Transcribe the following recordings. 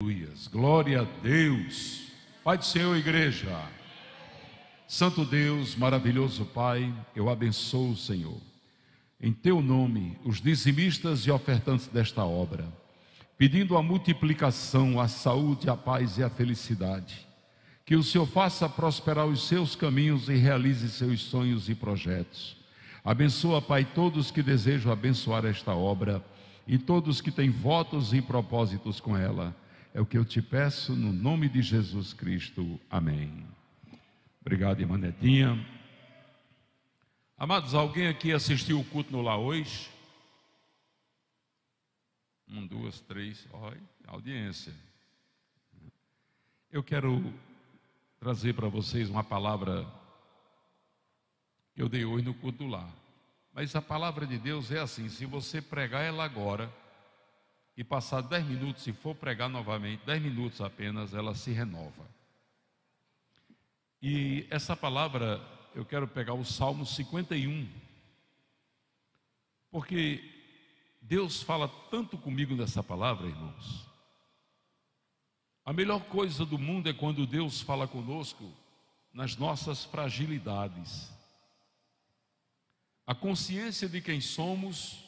Aleluia. Glória a Deus. Pai do Senhor, igreja. Santo Deus, maravilhoso Pai, eu abençoo o Senhor. Em teu nome, os dizimistas e ofertantes desta obra, pedindo a multiplicação, a saúde, a paz e a felicidade. Que o Senhor faça prosperar os seus caminhos e realize seus sonhos e projetos. Abençoa, Pai, todos que desejam abençoar esta obra e todos que têm votos e propósitos com ela é o que eu te peço no nome de Jesus Cristo. Amém. Obrigado, irmã Netinha. Amados, alguém aqui assistiu o culto no Lá hoje? Um, duas, três, olha, audiência. Eu quero trazer para vocês uma palavra que eu dei hoje no culto do Lá. Mas a palavra de Deus é assim: se você pregar ela agora, e passar dez minutos, se for pregar novamente, dez minutos apenas, ela se renova. E essa palavra, eu quero pegar o Salmo 51, porque Deus fala tanto comigo nessa palavra, irmãos. A melhor coisa do mundo é quando Deus fala conosco nas nossas fragilidades. A consciência de quem somos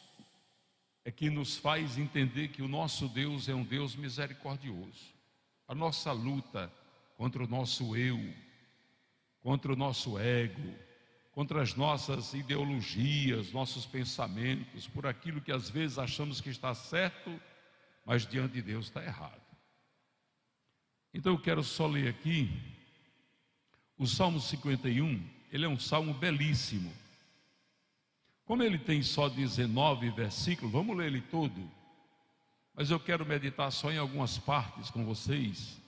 é que nos faz entender que o nosso Deus é um Deus misericordioso. A nossa luta contra o nosso eu, contra o nosso ego, contra as nossas ideologias, nossos pensamentos, por aquilo que às vezes achamos que está certo, mas diante de Deus está errado. Então eu quero só ler aqui o Salmo 51, ele é um salmo belíssimo. Como ele tem só 19 versículos, vamos ler ele todo. Mas eu quero meditar só em algumas partes com vocês.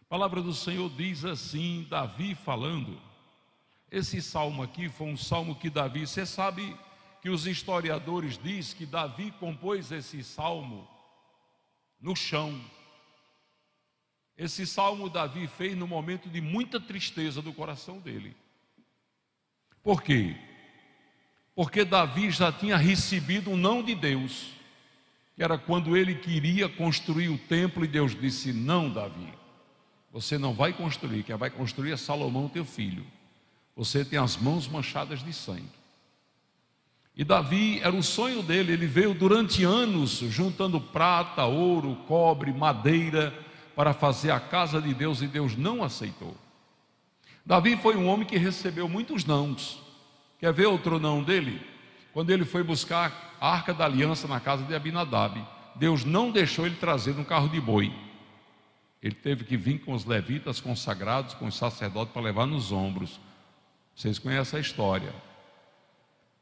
A palavra do Senhor diz assim, Davi falando. Esse salmo aqui foi um salmo que Davi, você sabe que os historiadores diz que Davi compôs esse salmo no chão. Esse salmo Davi fez no momento de muita tristeza do coração dele. Por quê? porque Davi já tinha recebido um não de Deus, que era quando ele queria construir o templo e Deus disse: Não, Davi, você não vai construir, quem vai construir é Salomão, teu filho. Você tem as mãos manchadas de sangue. E Davi, era o sonho dele, ele veio durante anos juntando prata, ouro, cobre, madeira para fazer a casa de Deus e Deus não aceitou. Davi foi um homem que recebeu muitos nãos. Quer ver outro não dele? Quando ele foi buscar a arca da aliança na casa de Abinadab, Deus não deixou ele trazer um carro de boi. Ele teve que vir com os levitas consagrados, com os sacerdotes, para levar nos ombros. Vocês conhecem a história.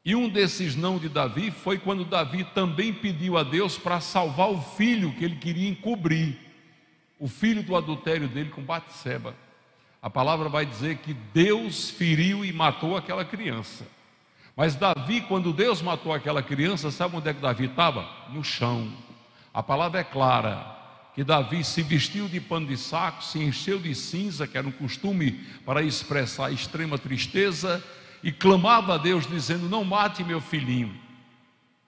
E um desses não de Davi foi quando Davi também pediu a Deus para salvar o filho que ele queria encobrir, o filho do adultério dele com Batseba a palavra vai dizer que Deus feriu e matou aquela criança. Mas Davi, quando Deus matou aquela criança, sabe onde é que Davi estava? No chão. A palavra é clara que Davi se vestiu de pano de saco, se encheu de cinza, que era um costume para expressar extrema tristeza, e clamava a Deus, dizendo: Não mate meu filhinho.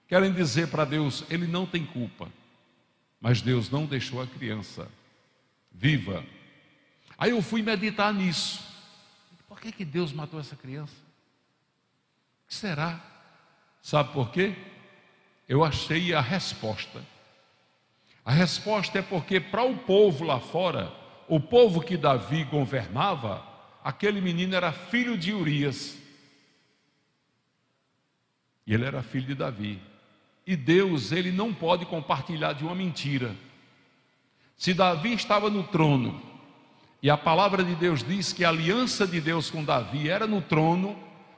Querem dizer para Deus: Ele não tem culpa, mas Deus não deixou a criança viva Aí eu fui meditar nisso. Por que, que Deus matou essa criança? O que será? Sabe por quê? Eu achei a resposta. A resposta é porque, para o povo lá fora, o povo que Davi governava, aquele menino era filho de Urias. E ele era filho de Davi. E Deus, ele não pode compartilhar de uma mentira. Se Davi estava no trono e a palavra de Deus diz que a aliança de Deus com Davi era no trono,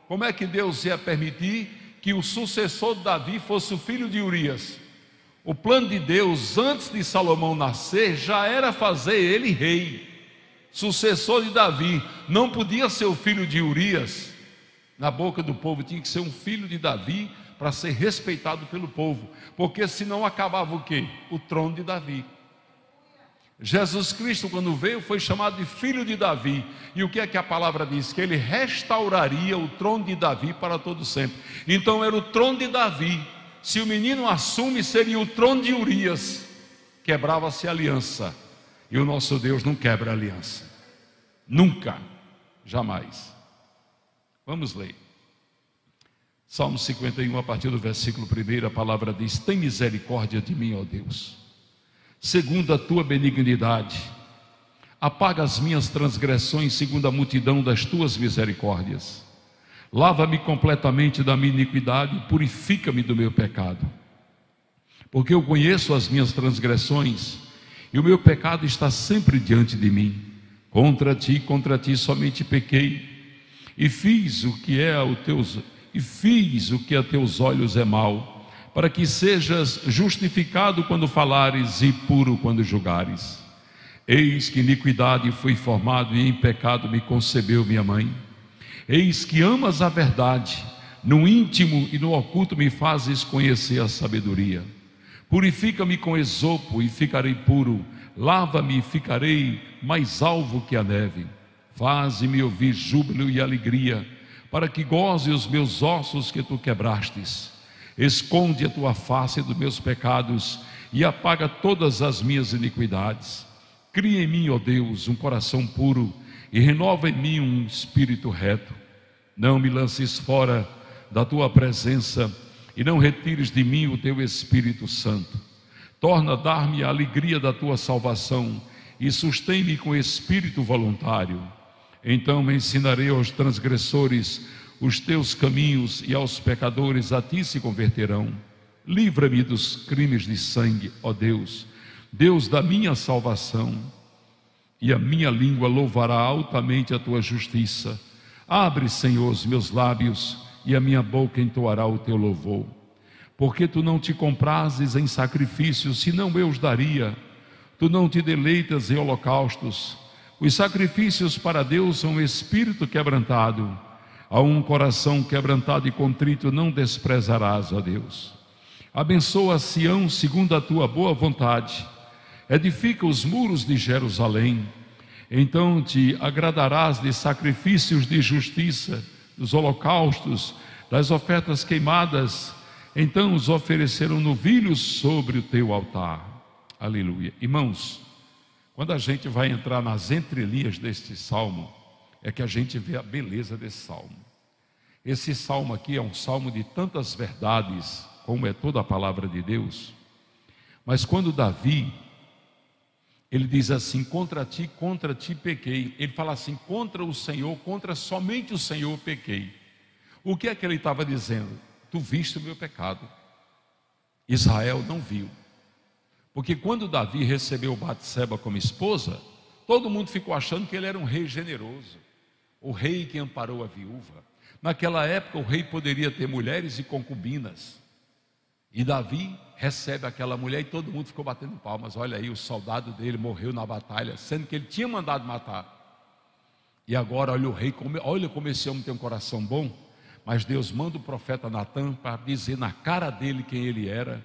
como é que Deus ia permitir que o sucessor de Davi fosse o filho de Urias? O plano de Deus, antes de Salomão nascer, já era fazer ele rei, sucessor de Davi. Não podia ser o filho de Urias, na boca do povo, tinha que ser um filho de Davi para ser respeitado pelo povo, porque senão acabava o quê? O trono de Davi. Jesus Cristo, quando veio, foi chamado de filho de Davi. E o que é que a palavra diz? Que ele restauraria o trono de Davi para todo sempre. Então era o trono de Davi. Se o menino assume, seria o trono de Urias. Quebrava-se a aliança. E o nosso Deus não quebra a aliança. Nunca. Jamais. Vamos ler. Salmo 51, a partir do versículo 1, a palavra diz: Tem misericórdia de mim, ó Deus segundo a tua benignidade. Apaga as minhas transgressões, segundo a multidão das tuas misericórdias. Lava-me completamente da minha iniquidade, e purifica-me do meu pecado. Porque eu conheço as minhas transgressões, e o meu pecado está sempre diante de mim. Contra ti, contra ti somente pequei, e fiz o que é aos teus e fiz o que a teus olhos é mal para que sejas justificado quando falares e puro quando julgares. Eis que iniquidade fui formado e em pecado me concebeu minha mãe. Eis que amas a verdade, no íntimo e no oculto me fazes conhecer a sabedoria. Purifica-me com esopo e ficarei puro, lava-me e ficarei mais alvo que a neve. Faze-me ouvir júbilo e alegria, para que goze os meus ossos que tu quebrastes. Esconde a tua face dos meus pecados e apaga todas as minhas iniquidades. Cria em mim, ó Deus, um coração puro e renova em mim um espírito reto. Não me lances fora da tua presença e não retires de mim o teu Espírito Santo. Torna a dar-me a alegria da tua salvação e sustém-me com espírito voluntário. Então me ensinarei aos transgressores os teus caminhos e aos pecadores a ti se converterão. Livra-me dos crimes de sangue, ó Deus, Deus da minha salvação, e a minha língua louvará altamente a tua justiça. Abre, Senhor, os meus lábios, e a minha boca entoará o teu louvor. Porque tu não te comprases em sacrifícios, senão eu os daria. Tu não te deleitas em holocaustos. Os sacrifícios para Deus são espírito quebrantado a um coração quebrantado e contrito não desprezarás, a Deus. Abençoa Sião segundo a tua boa vontade, edifica os muros de Jerusalém. Então te agradarás de sacrifícios de justiça, dos holocaustos, das ofertas queimadas. Então os ofereceram novilhos sobre o teu altar. Aleluia. Irmãos, quando a gente vai entrar nas entrelinhas deste salmo, é que a gente vê a beleza desse salmo. Esse salmo aqui é um salmo de tantas verdades, como é toda a palavra de Deus. Mas quando Davi, ele diz assim: contra ti, contra ti pequei. Ele fala assim: contra o Senhor, contra somente o Senhor pequei. O que é que ele estava dizendo? Tu viste o meu pecado. Israel não viu. Porque quando Davi recebeu Batseba como esposa, todo mundo ficou achando que ele era um rei generoso o rei que amparou a viúva. Naquela época, o rei poderia ter mulheres e concubinas. E Davi recebe aquela mulher e todo mundo ficou batendo palmas. Olha aí, o soldado dele morreu na batalha, sendo que ele tinha mandado matar. E agora, olha o rei, olha como esse homem tem um coração bom. Mas Deus manda o profeta Natan para dizer na cara dele quem ele era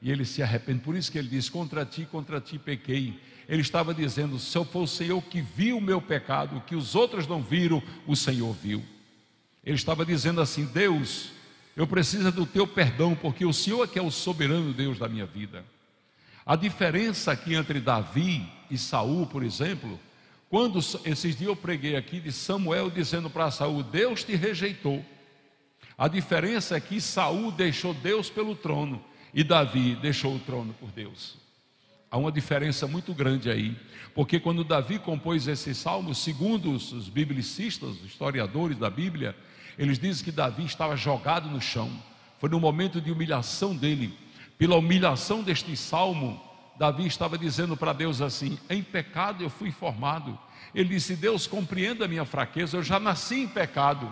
e ele se arrepende. Por isso que ele diz: Contra ti, contra ti pequei. Ele estava dizendo: Se eu fosse eu que vi o meu pecado, que os outros não viram, o Senhor viu. Ele estava dizendo assim: Deus, eu preciso do teu perdão, porque o Senhor é que é o soberano Deus da minha vida. A diferença aqui entre Davi e Saul, por exemplo, quando esses dias eu preguei aqui de Samuel dizendo para Saul: Deus te rejeitou. A diferença é que Saul deixou Deus pelo trono e Davi deixou o trono por Deus. Há uma diferença muito grande aí, porque quando Davi compôs esse salmo, segundo os biblicistas, os historiadores da Bíblia, eles dizem que Davi estava jogado no chão. Foi no momento de humilhação dele. Pela humilhação deste salmo, Davi estava dizendo para Deus assim: Em pecado eu fui formado. Ele disse: Deus, compreenda a minha fraqueza, eu já nasci em pecado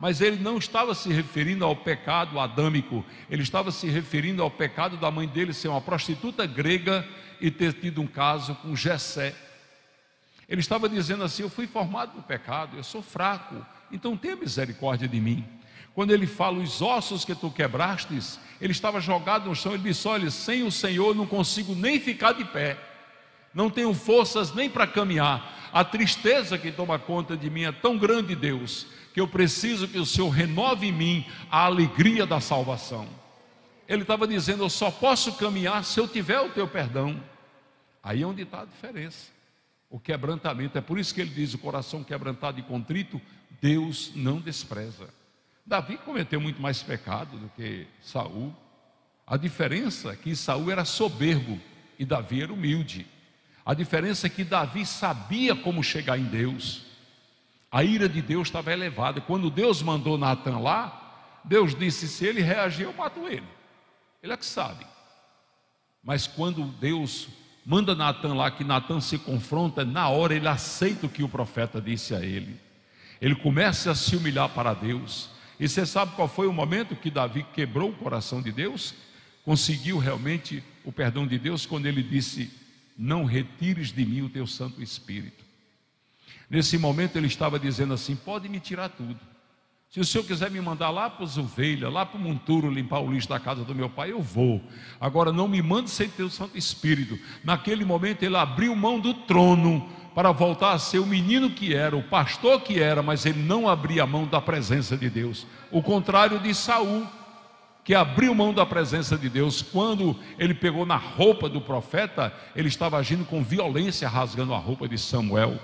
mas ele não estava se referindo ao pecado adâmico, ele estava se referindo ao pecado da mãe dele ser uma prostituta grega e ter tido um caso com Jessé. Ele estava dizendo assim: Eu fui formado no pecado, eu sou fraco, então tenha misericórdia de mim. Quando ele fala os ossos que tu quebrastes, ele estava jogado no chão, ele disse: Olha, sem o Senhor não consigo nem ficar de pé, não tenho forças nem para caminhar. A tristeza que toma conta de mim é tão grande, Deus, que eu preciso que o Senhor renove em mim a alegria da salvação. Ele estava dizendo: Eu só posso caminhar se eu tiver o teu perdão. Aí é onde está a diferença. O quebrantamento. É por isso que ele diz: O coração quebrantado e contrito, Deus não despreza. Davi cometeu muito mais pecado do que Saul. A diferença é que Saul era soberbo e Davi era humilde. A diferença é que Davi sabia como chegar em Deus. A ira de Deus estava elevada. Quando Deus mandou Natan lá, Deus disse: se ele reagir, eu mato ele. Ele é que sabe. Mas quando Deus manda Natan lá, que Natan se confronta, na hora ele aceita o que o profeta disse a ele. Ele começa a se humilhar para Deus. E você sabe qual foi o momento que Davi quebrou o coração de Deus? Conseguiu realmente o perdão de Deus quando ele disse: Não retires de mim o teu Santo Espírito. Nesse momento ele estava dizendo assim: pode me tirar tudo. Se o senhor quiser me mandar lá para as ovelhas, lá para o monturo limpar o lixo da casa do meu pai, eu vou. Agora não me mande sem ter o Santo Espírito. Naquele momento ele abriu mão do trono para voltar a ser o menino que era, o pastor que era, mas ele não abria mão da presença de Deus. O contrário de Saul, que abriu mão da presença de Deus. Quando ele pegou na roupa do profeta, ele estava agindo com violência, rasgando a roupa de Samuel.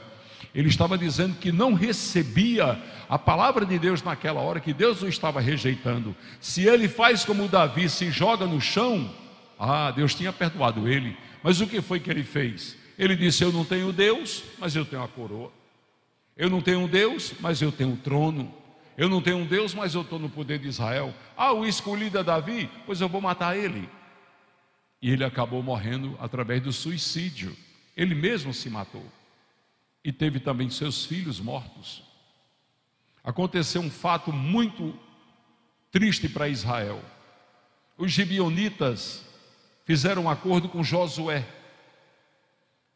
Ele estava dizendo que não recebia a palavra de Deus naquela hora, que Deus o estava rejeitando. Se ele faz como Davi, se joga no chão, ah, Deus tinha perdoado ele. Mas o que foi que ele fez? Ele disse: Eu não tenho Deus, mas eu tenho a coroa. Eu não tenho Deus, mas eu tenho o trono. Eu não tenho Deus, mas eu estou no poder de Israel. Ah, o escolhido é Davi, pois eu vou matar ele. E ele acabou morrendo através do suicídio. Ele mesmo se matou e teve também seus filhos mortos. Aconteceu um fato muito triste para Israel. Os gibionitas fizeram um acordo com Josué.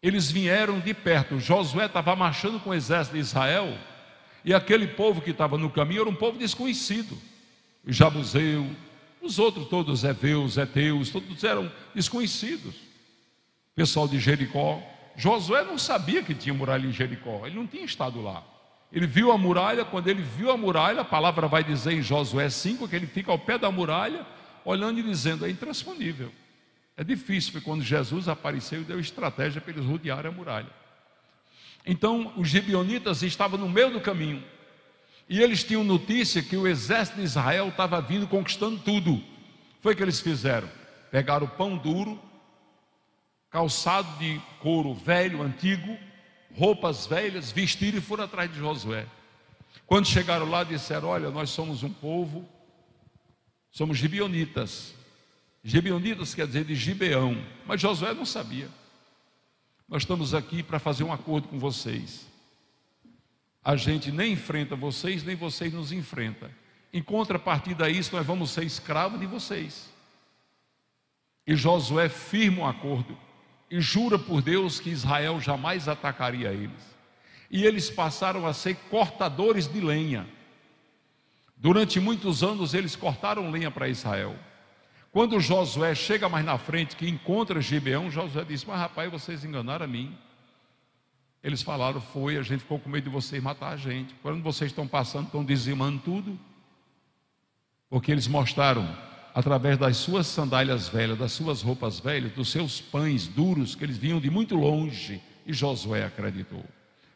Eles vieram de perto. Josué estava marchando com o exército de Israel, e aquele povo que estava no caminho era um povo desconhecido. O Jabuseu, os outros todos, Eveus, Eteus, todos eram desconhecidos. O pessoal de Jericó, Josué não sabia que tinha muralha em Jericó, ele não tinha estado lá. Ele viu a muralha, quando ele viu a muralha, a palavra vai dizer em Josué 5 que ele fica ao pé da muralha, olhando e dizendo: é intransponível. É difícil, porque quando Jesus apareceu, e deu estratégia para eles rodearem a muralha. Então, os gibeonitas estavam no meio do caminho, e eles tinham notícia que o exército de Israel estava vindo conquistando tudo. Foi o que eles fizeram: pegaram o pão duro, calçado de couro velho, antigo, roupas velhas, vestiram e foram atrás de Josué. Quando chegaram lá, disseram: Olha, nós somos um povo, somos gibeonitas. Gibeonitas quer dizer de Gibeão, mas Josué não sabia. Nós estamos aqui para fazer um acordo com vocês. A gente nem enfrenta vocês, nem vocês nos enfrentam. Em contrapartida a isso, nós vamos ser escravos de vocês. E Josué firma um acordo e jura por Deus que Israel jamais atacaria eles. E eles passaram a ser cortadores de lenha. Durante muitos anos eles cortaram lenha para Israel. Quando Josué chega mais na frente, que encontra Gibeão, Josué diz: Mas rapaz, vocês enganaram a mim. Eles falaram: Foi, a gente ficou com medo de vocês matar a gente. Quando vocês estão passando, estão dizimando tudo. Porque eles mostraram através das suas sandálias velhas, das suas roupas velhas, dos seus pães duros, que eles vinham de muito longe, e Josué acreditou.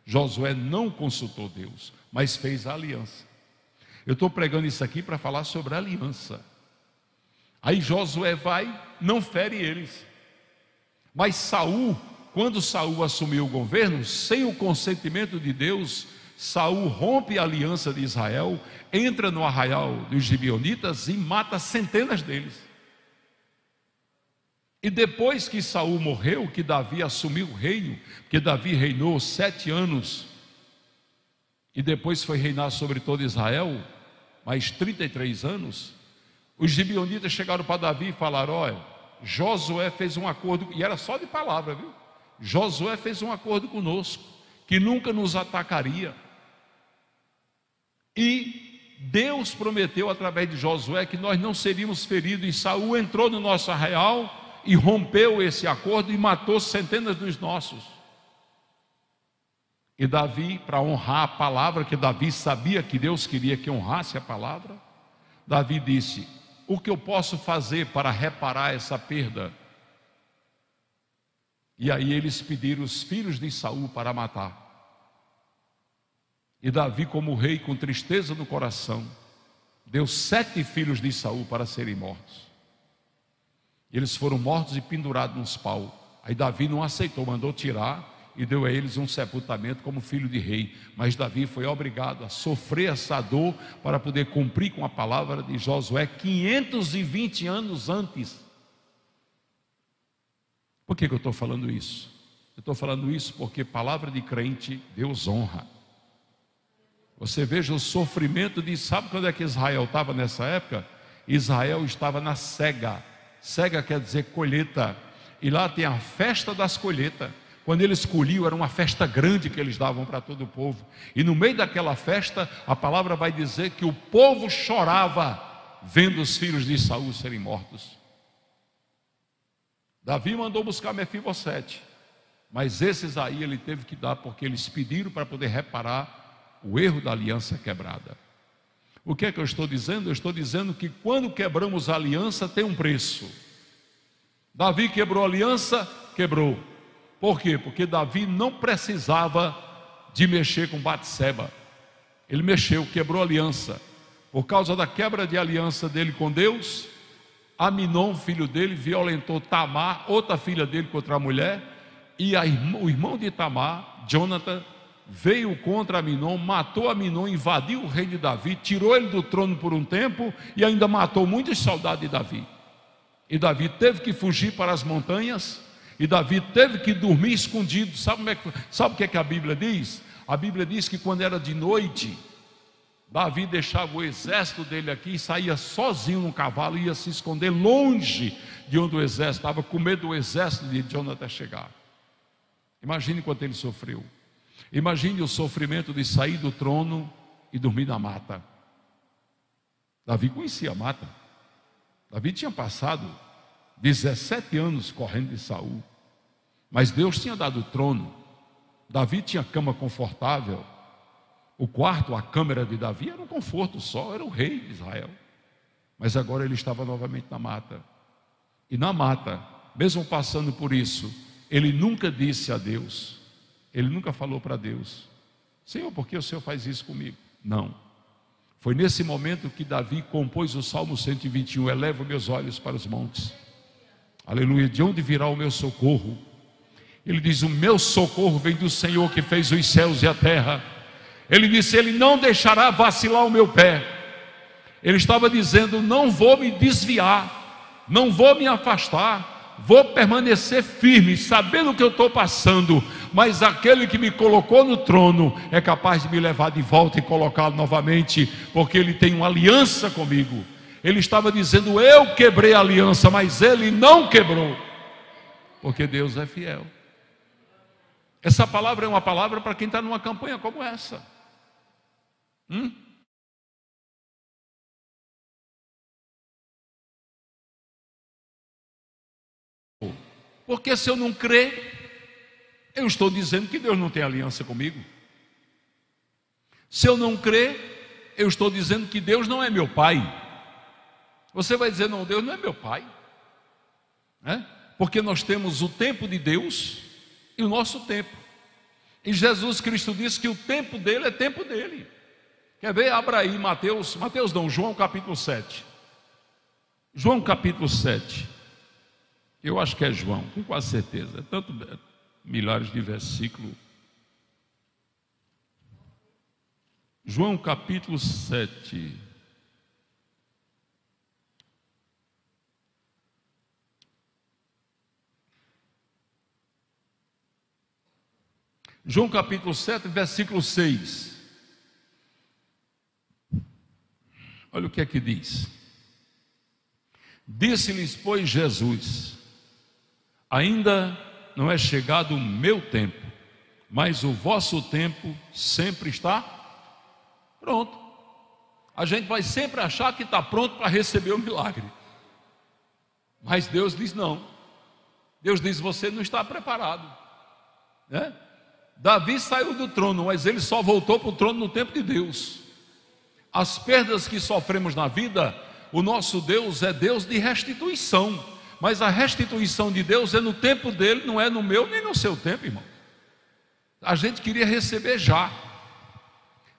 Josué não consultou Deus, mas fez a aliança. Eu estou pregando isso aqui para falar sobre a aliança. Aí Josué vai, não fere eles. Mas Saul, quando Saul assumiu o governo, sem o consentimento de Deus, Saul rompe a aliança de Israel, entra no arraial dos Gibionitas e mata centenas deles. E depois que Saul morreu, que Davi assumiu o reino, que Davi reinou sete anos, e depois foi reinar sobre todo Israel, mais 33 anos, os Gibionitas chegaram para Davi e falaram: olha, Josué fez um acordo, e era só de palavra, viu? Josué fez um acordo conosco, que nunca nos atacaria e Deus prometeu através de Josué que nós não seríamos feridos. E Saul entrou no nosso arraial e rompeu esse acordo e matou centenas dos nossos. E Davi, para honrar a palavra, que Davi sabia que Deus queria que honrasse a palavra, Davi disse: O que eu posso fazer para reparar essa perda? E aí eles pediram os filhos de Saul para matar. E Davi, como rei, com tristeza no coração, deu sete filhos de Saul para serem mortos. Eles foram mortos e pendurados nos pau. Aí Davi não aceitou, mandou tirar e deu a eles um sepultamento como filho de rei. Mas Davi foi obrigado a sofrer essa dor para poder cumprir com a palavra de Josué 520 anos antes. Por que, que eu estou falando isso? Eu estou falando isso porque palavra de crente Deus honra. Você veja o sofrimento de. Sabe quando é que Israel estava nessa época? Israel estava na cega. Cega quer dizer colheita. E lá tem a festa das colheitas. Quando eles colhiam, era uma festa grande que eles davam para todo o povo. E no meio daquela festa, a palavra vai dizer que o povo chorava vendo os filhos de Saul serem mortos. Davi mandou buscar Mefibosete, mas esses aí ele teve que dar porque eles pediram para poder reparar o erro da aliança é quebrada. O que é que eu estou dizendo? Eu estou dizendo que quando quebramos a aliança tem um preço. Davi quebrou a aliança, quebrou. Por quê? Porque Davi não precisava de mexer com Batseba. Ele mexeu, quebrou a aliança. Por causa da quebra de aliança dele com Deus, Aminon, filho dele, violentou Tamar, outra filha dele, contra a mulher, e a o irmão de Tamar, Jonathan, veio contra Aminon, matou Aminon, invadiu o rei de Davi, tirou ele do trono por um tempo e ainda matou muitos soldados de Davi. E Davi teve que fugir para as montanhas, e Davi teve que dormir escondido. Sabe, é que, sabe o que, é que a Bíblia diz? A Bíblia diz que quando era de noite, Davi deixava o exército dele aqui e saía sozinho no cavalo, ia se esconder longe de onde o exército estava, com medo do exército de Jonathan chegar. Imagine quanto ele sofreu. Imagine o sofrimento de sair do trono e dormir na mata. Davi conhecia a mata. Davi tinha passado 17 anos correndo de Saul. Mas Deus tinha dado o trono. Davi tinha cama confortável. O quarto, a câmara de Davi, era um conforto só, era o rei de Israel. Mas agora ele estava novamente na mata. E na mata, mesmo passando por isso, ele nunca disse a Deus: ele nunca falou para Deus: Senhor, por que o Senhor faz isso comigo? Não. Foi nesse momento que Davi compôs o Salmo 121: Elevo meus olhos para os montes. Aleluia, de onde virá o meu socorro? Ele diz: O meu socorro vem do Senhor que fez os céus e a terra. Ele disse: Ele não deixará vacilar o meu pé. Ele estava dizendo: Não vou me desviar, não vou me afastar vou permanecer firme, sabendo o que eu estou passando, mas aquele que me colocou no trono é capaz de me levar de volta e colocá-lo novamente, porque ele tem uma aliança comigo. Ele estava dizendo: Eu quebrei a aliança, mas ele não quebrou, porque Deus é fiel. Essa palavra é uma palavra para quem está numa campanha como essa. Hum? Porque se eu não crer, eu estou dizendo que Deus não tem aliança comigo. Se eu não crer, eu estou dizendo que Deus não é meu pai. Você vai dizer, não, Deus não é meu pai. Né? Porque nós temos o tempo de Deus e o nosso tempo. E Jesus Cristo disse que o tempo dele é tempo dele. Quer ver? Abra aí Mateus, Mateus não, João capítulo 7. João capítulo 7. Eu acho que é João, com quase certeza. Tanto milhares de versículos. João capítulo 7. João capítulo 7, versículo 6. Olha o que é que diz. Disse-lhes, pois, Jesus: Ainda não é chegado o meu tempo, mas o vosso tempo sempre está pronto. A gente vai sempre achar que está pronto para receber o milagre. Mas Deus diz não. Deus diz: você não está preparado. Né? Davi saiu do trono, mas ele só voltou para o trono no tempo de Deus. As perdas que sofremos na vida, o nosso Deus é Deus de restituição mas a restituição de Deus é no tempo dele, não é no meu nem no seu tempo, irmão. A gente queria receber já.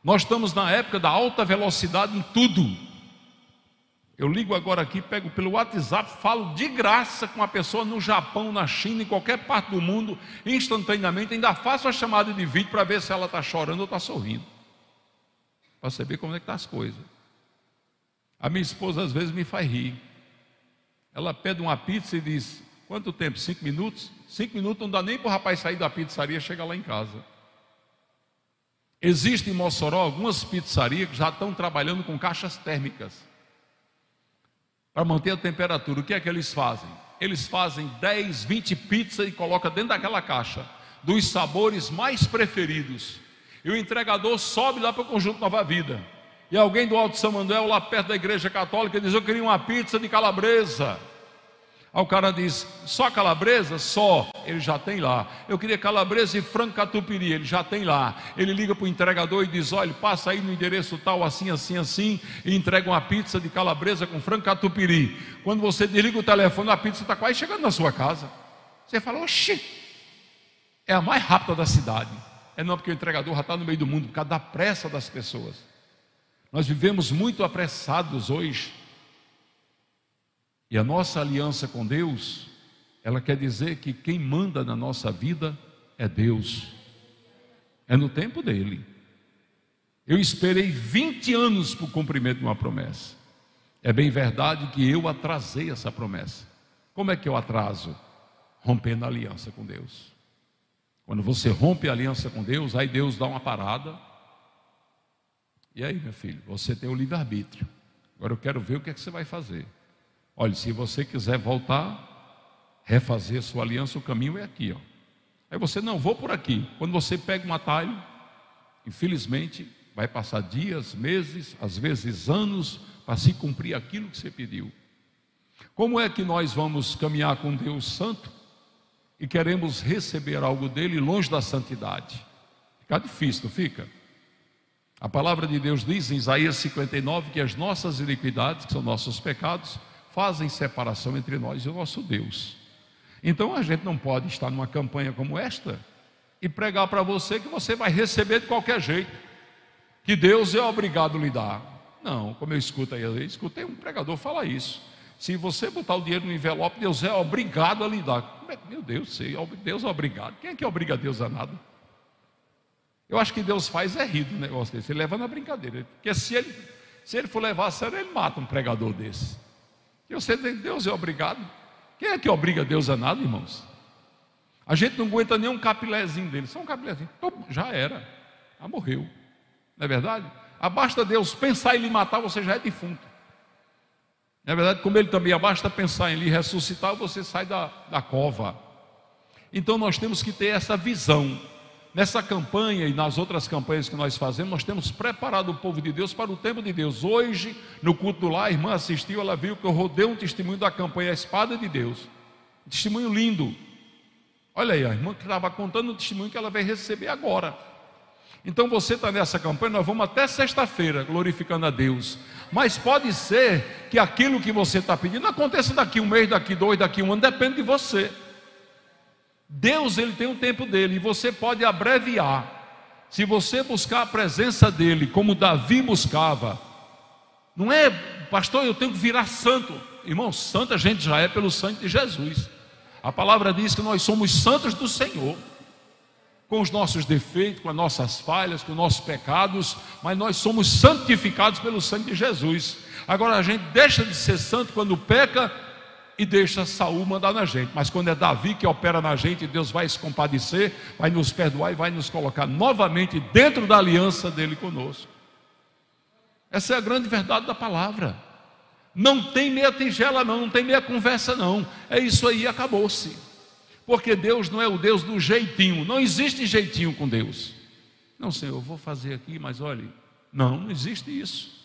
Nós estamos na época da alta velocidade em tudo. Eu ligo agora aqui, pego pelo WhatsApp, falo de graça com a pessoa no Japão, na China, em qualquer parte do mundo, instantaneamente, ainda faço a chamada de vídeo para ver se ela está chorando ou está sorrindo. Para saber como é que estão tá as coisas. A minha esposa às vezes me faz rir. Ela pede uma pizza e diz: Quanto tempo? Cinco minutos? Cinco minutos não dá nem para o rapaz sair da pizzaria chegar lá em casa. Existem em Mossoró algumas pizzarias que já estão trabalhando com caixas térmicas para manter a temperatura. O que é que eles fazem? Eles fazem 10, 20 pizzas e colocam dentro daquela caixa dos sabores mais preferidos. E o entregador sobe lá para o Conjunto Nova Vida. E alguém do Alto São Manuel, lá perto da igreja católica, diz: Eu queria uma pizza de calabresa. Aí o cara diz: só calabresa? Só, ele já tem lá. Eu queria calabresa e frango catupiry, ele já tem lá. Ele liga para o entregador e diz: olha, passa aí no endereço tal, assim, assim, assim, e entrega uma pizza de calabresa com frango catupiry. Quando você desliga o telefone, a pizza está quase chegando na sua casa. Você fala: oxi, é a mais rápida da cidade. É não porque o entregador já está no meio do mundo, por causa da pressa das pessoas. Nós vivemos muito apressados hoje. E a nossa aliança com Deus, ela quer dizer que quem manda na nossa vida é Deus. É no tempo dele. Eu esperei 20 anos para o cumprimento de uma promessa. É bem verdade que eu atrasei essa promessa. Como é que eu atraso? Rompendo a aliança com Deus. Quando você rompe a aliança com Deus, aí Deus dá uma parada. E aí, meu filho, você tem o livre-arbítrio. Agora eu quero ver o que é que você vai fazer. Olha, se você quiser voltar, refazer sua aliança, o caminho é aqui. Ó. Aí você, não, vou por aqui. Quando você pega um atalho, infelizmente, vai passar dias, meses, às vezes anos, para se cumprir aquilo que você pediu. Como é que nós vamos caminhar com Deus Santo e queremos receber algo dele longe da santidade? Fica difícil, não fica? A palavra de Deus diz em Isaías 59 que as nossas iniquidades, que são nossos pecados, fazem separação entre nós e o nosso Deus. Então a gente não pode estar numa campanha como esta e pregar para você que você vai receber de qualquer jeito, que Deus é obrigado a lhe dar. Não, como eu escuto aí, eu escutei um pregador falar isso. Se você botar o dinheiro no envelope, Deus é obrigado a lhe dar. É meu Deus, sei, é Deus é obrigado. Quem é que obriga Deus a nada? Eu acho que Deus faz é rir do negócio desse, ele leva na brincadeira. Porque se ele, se ele for levar a sério, ele mata um pregador desse. Eu sei tem Deus é obrigado. Quem é que obriga Deus a nada, irmãos? A gente não aguenta nem um capilézinho dele, só um capilézinho. Já era, já morreu. Não é verdade? Abasta Deus pensar em lhe matar, você já é defunto. É verdade, como ele também abasta pensar em lhe ressuscitar, você sai da, da cova. Então nós temos que ter essa visão Nessa campanha e nas outras campanhas que nós fazemos, nós temos preparado o povo de Deus para o tempo de Deus. Hoje, no culto lá, a irmã assistiu, ela viu que eu rodei um testemunho da campanha A Espada de Deus. testemunho lindo. Olha aí, a irmã que estava contando o testemunho que ela vai receber agora. Então você está nessa campanha, nós vamos até sexta-feira glorificando a Deus. Mas pode ser que aquilo que você está pedindo aconteça daqui um mês, daqui dois, daqui um ano, depende de você. Deus ele tem o tempo dele e você pode abreviar. Se você buscar a presença dele, como Davi buscava, não é, pastor, eu tenho que virar santo. Irmão, santo a gente já é pelo sangue de Jesus. A palavra diz que nós somos santos do Senhor, com os nossos defeitos, com as nossas falhas, com os nossos pecados, mas nós somos santificados pelo sangue de Jesus. Agora a gente deixa de ser santo quando peca e deixa Saul mandar na gente. Mas quando é Davi que opera na gente, Deus vai se compadecer, vai nos perdoar e vai nos colocar novamente dentro da aliança dele conosco. Essa é a grande verdade da palavra. Não tem meia tigela, não, não tem meia conversa, não. É isso aí, acabou-se. Porque Deus não é o Deus do jeitinho, não existe jeitinho com Deus. Não, Senhor, eu vou fazer aqui, mas olhe, não, não existe isso.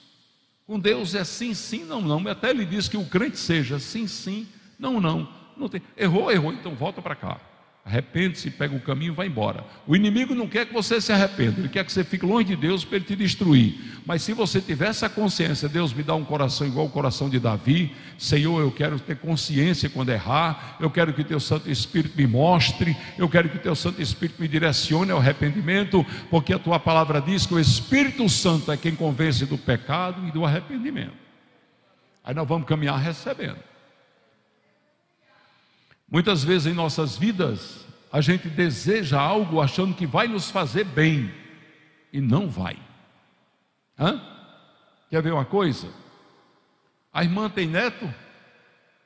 Com Deus é sim, sim, não, não. Até ele diz que o crente seja sim, sim, não, não. não tem. Errou, errou, então volta para cá. Arrepende-se, pega o caminho e vai embora. O inimigo não quer que você se arrependa, ele quer que você fique longe de Deus para ele te destruir. Mas se você tiver essa consciência, Deus me dá um coração igual o coração de Davi, Senhor, eu quero ter consciência quando errar, eu quero que teu Santo Espírito me mostre, eu quero que teu Santo Espírito me direcione ao arrependimento, porque a tua palavra diz que o Espírito Santo é quem convence do pecado e do arrependimento. Aí nós vamos caminhar recebendo. Muitas vezes em nossas vidas, a gente deseja algo achando que vai nos fazer bem e não vai. Hã? Quer ver uma coisa? A irmã tem neto?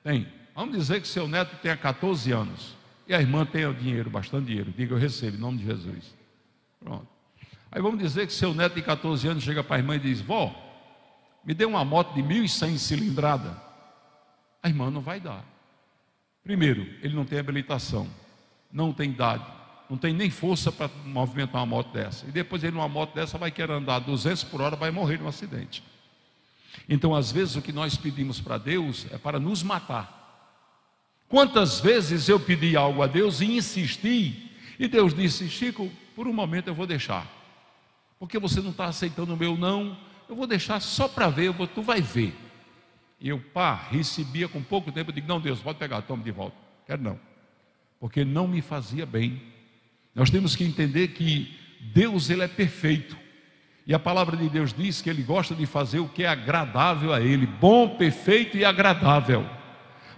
Tem. Vamos dizer que seu neto tenha 14 anos e a irmã tenha dinheiro, bastante dinheiro. Diga eu recebo em nome de Jesus. Pronto. Aí vamos dizer que seu neto de 14 anos chega para a irmã e diz: Vó, me dê uma moto de 1.100 cilindrada. A irmã não vai dar. Primeiro, ele não tem habilitação, não tem idade, não tem nem força para movimentar uma moto dessa. E depois ele numa moto dessa vai querer andar 200 por hora, vai morrer num acidente. Então, às vezes o que nós pedimos para Deus é para nos matar. Quantas vezes eu pedi algo a Deus e insisti, e Deus disse: Chico, por um momento eu vou deixar, porque você não está aceitando o meu não, eu vou deixar só para ver, vou, tu vai ver. E eu, pá recebia com pouco tempo, eu digo, não, Deus, pode pegar, toma de volta. Quero não. Porque não me fazia bem. Nós temos que entender que Deus, Ele é perfeito. E a palavra de Deus diz que Ele gosta de fazer o que é agradável a Ele, bom, perfeito e agradável.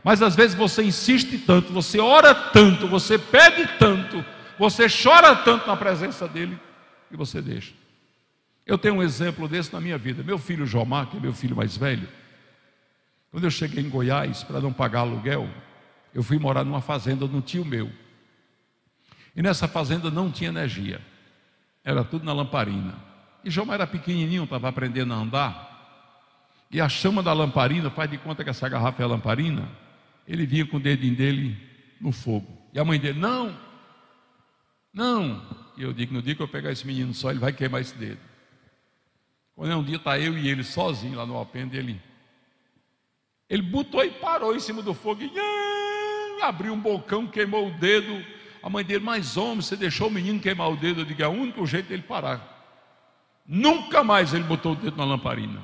Mas às vezes você insiste tanto, você ora tanto, você pede tanto, você chora tanto na presença dEle, e você deixa. Eu tenho um exemplo desse na minha vida. Meu filho Jomar, que é meu filho mais velho, quando eu cheguei em Goiás, para não pagar aluguel, eu fui morar numa fazenda de um tio meu. E nessa fazenda não tinha energia, era tudo na lamparina. E João era pequenininho, estava aprendendo a andar. E a chama da lamparina, faz de conta que essa garrafa é lamparina, ele vinha com o dedinho dele no fogo. E a mãe dele, não, não. E eu digo, no dia que eu pegar esse menino só, ele vai queimar esse dedo. Quando é um dia, está eu e ele sozinho lá no alpendre, ele ele botou e parou em cima do fogo, e, ah, abriu um bocão, queimou o dedo. A mãe dele, mas homem, você deixou o menino queimar o dedo? Eu digo, é o único jeito dele parar. Nunca mais ele botou o dedo na lamparina.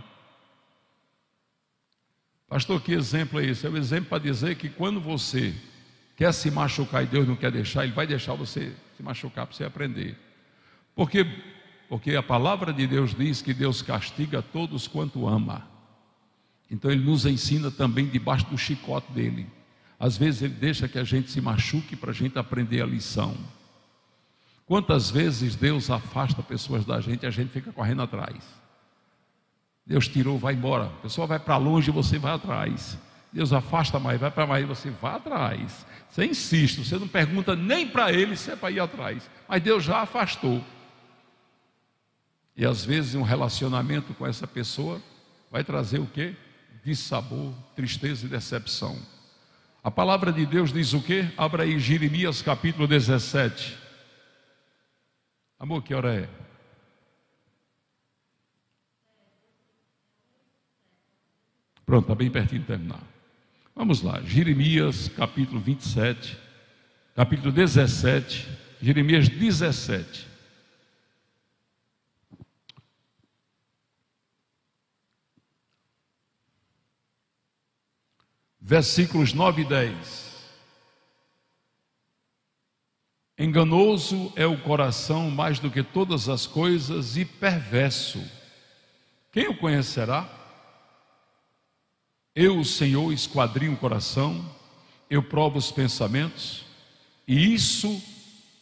Pastor, que exemplo é esse? É um exemplo para dizer que quando você quer se machucar e Deus não quer deixar, Ele vai deixar você se machucar para você aprender. Porque, porque a palavra de Deus diz que Deus castiga todos quanto ama. Então ele nos ensina também debaixo do chicote dele. Às vezes ele deixa que a gente se machuque para a gente aprender a lição. Quantas vezes Deus afasta pessoas da gente e a gente fica correndo atrás? Deus tirou, vai embora. A pessoa vai para longe e você vai atrás. Deus afasta mais, vai para mais e você vai atrás. Você insiste, você não pergunta nem para ele se é para ir atrás. Mas Deus já afastou. E às vezes um relacionamento com essa pessoa vai trazer o quê? dissabor, tristeza e decepção. A palavra de Deus diz o que Abra aí Jeremias capítulo 17. Amor, que hora é? Pronto, está bem pertinho de terminar. Vamos lá, Jeremias capítulo 27, capítulo 17, Jeremias 17. versículos 9 e 10. Enganoso é o coração mais do que todas as coisas e perverso. Quem o conhecerá? Eu, o Senhor, esquadrinho o coração, eu provo os pensamentos, e isso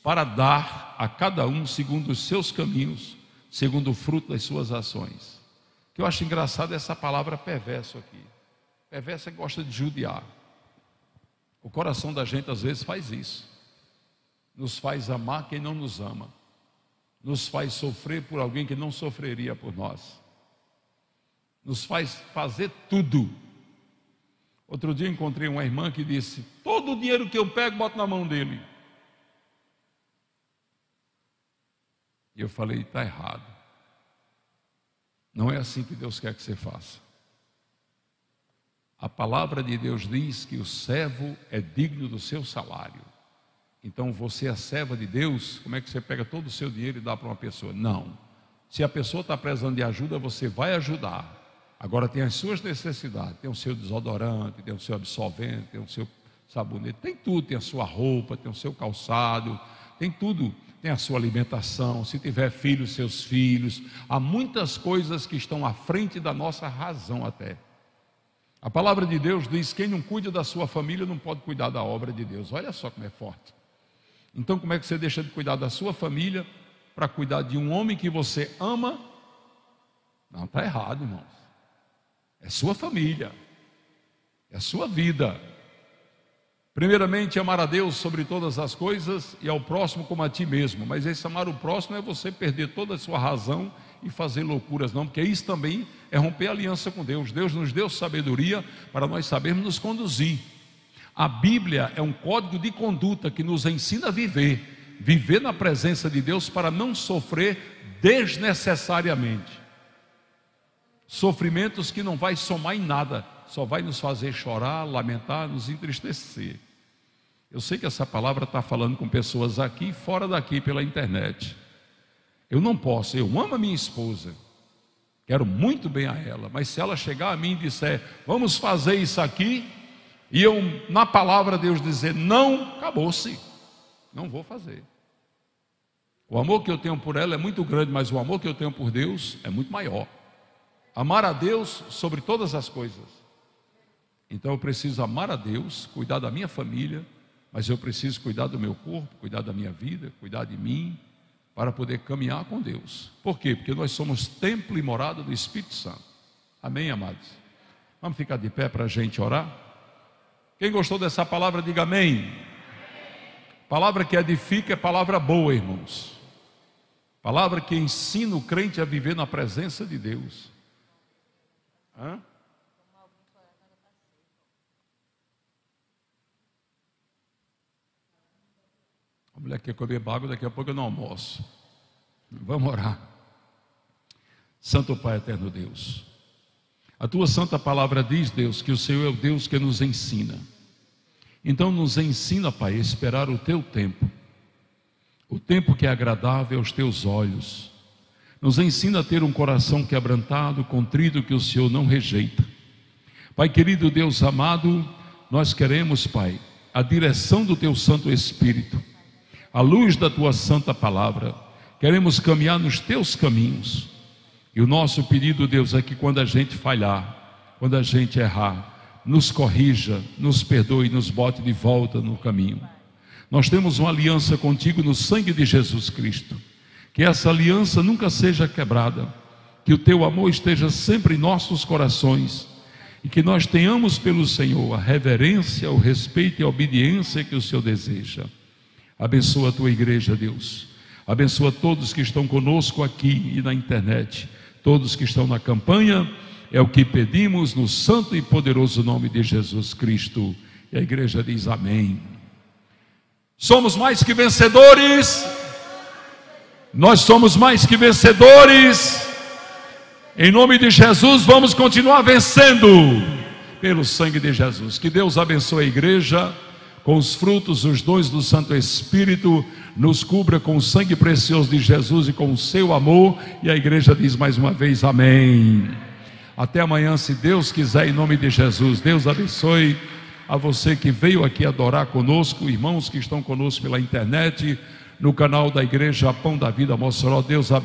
para dar a cada um segundo os seus caminhos, segundo o fruto das suas ações. Que eu acho engraçado é essa palavra perverso aqui perversa é gosta de judiar. O coração da gente às vezes faz isso. Nos faz amar quem não nos ama. Nos faz sofrer por alguém que não sofreria por nós. Nos faz fazer tudo. Outro dia encontrei uma irmã que disse: Todo o dinheiro que eu pego, boto na mão dele. E eu falei: Está errado. Não é assim que Deus quer que você faça. A palavra de Deus diz que o servo é digno do seu salário. Então você é serva de Deus, como é que você pega todo o seu dinheiro e dá para uma pessoa? Não. Se a pessoa está precisando de ajuda, você vai ajudar. Agora tem as suas necessidades, tem o seu desodorante, tem o seu absorvente, tem o seu sabonete, tem tudo, tem a sua roupa, tem o seu calçado, tem tudo, tem a sua alimentação, se tiver filhos, seus filhos, há muitas coisas que estão à frente da nossa razão até. A palavra de Deus diz: quem não cuida da sua família não pode cuidar da obra de Deus. Olha só como é forte. Então, como é que você deixa de cuidar da sua família para cuidar de um homem que você ama? Não, está errado, irmãos. É sua família, é sua vida. Primeiramente, amar a Deus sobre todas as coisas e ao próximo como a ti mesmo. Mas esse amar o próximo é você perder toda a sua razão e fazer loucuras, não, porque isso também é romper aliança com Deus. Deus nos deu sabedoria para nós sabermos nos conduzir. A Bíblia é um código de conduta que nos ensina a viver, viver na presença de Deus para não sofrer desnecessariamente. Sofrimentos que não vai somar em nada, só vai nos fazer chorar, lamentar, nos entristecer. Eu sei que essa palavra está falando com pessoas aqui e fora daqui pela internet. Eu não posso, eu amo a minha esposa, Quero muito bem a ela, mas se ela chegar a mim e disser, vamos fazer isso aqui, e eu, na palavra de Deus, dizer não, acabou-se, não vou fazer. O amor que eu tenho por ela é muito grande, mas o amor que eu tenho por Deus é muito maior. Amar a Deus sobre todas as coisas. Então eu preciso amar a Deus, cuidar da minha família, mas eu preciso cuidar do meu corpo, cuidar da minha vida, cuidar de mim, para poder caminhar com Deus. Por quê? Porque nós somos templo e morada do Espírito Santo. Amém, amados? Vamos ficar de pé para a gente orar? Quem gostou dessa palavra, diga amém. Palavra que edifica é palavra boa, irmãos. Palavra que ensina o crente a viver na presença de Deus. Hã? A mulher quer comer água, daqui a pouco eu não almoço. Vamos orar. Santo Pai eterno Deus, a tua santa palavra diz, Deus, que o Senhor é o Deus que nos ensina. Então nos ensina, Pai, a esperar o teu tempo, o tempo que é agradável aos teus olhos. Nos ensina a ter um coração quebrantado, contrito, que o Senhor não rejeita. Pai querido Deus amado, nós queremos, Pai, a direção do teu Santo Espírito à luz da tua santa palavra. Queremos caminhar nos teus caminhos. E o nosso pedido, Deus, é que quando a gente falhar, quando a gente errar, nos corrija, nos perdoe, nos bote de volta no caminho. Nós temos uma aliança contigo no sangue de Jesus Cristo. Que essa aliança nunca seja quebrada, que o teu amor esteja sempre em nossos corações e que nós tenhamos pelo Senhor a reverência, o respeito e a obediência que o Senhor deseja. Abençoa a tua igreja, Deus. Abençoa todos que estão conosco aqui e na internet, todos que estão na campanha. É o que pedimos no santo e poderoso nome de Jesus Cristo. E a igreja diz amém. Somos mais que vencedores. Nós somos mais que vencedores. Em nome de Jesus, vamos continuar vencendo pelo sangue de Jesus. Que Deus abençoe a igreja com os frutos, os dons do Santo Espírito, nos cubra com o sangue precioso de Jesus e com o seu amor. E a igreja diz mais uma vez: Amém. Até amanhã, se Deus quiser, em nome de Jesus. Deus abençoe a você que veio aqui adorar conosco, irmãos que estão conosco pela internet, no canal da Igreja Pão da Vida Mossoró. Deus abençoe.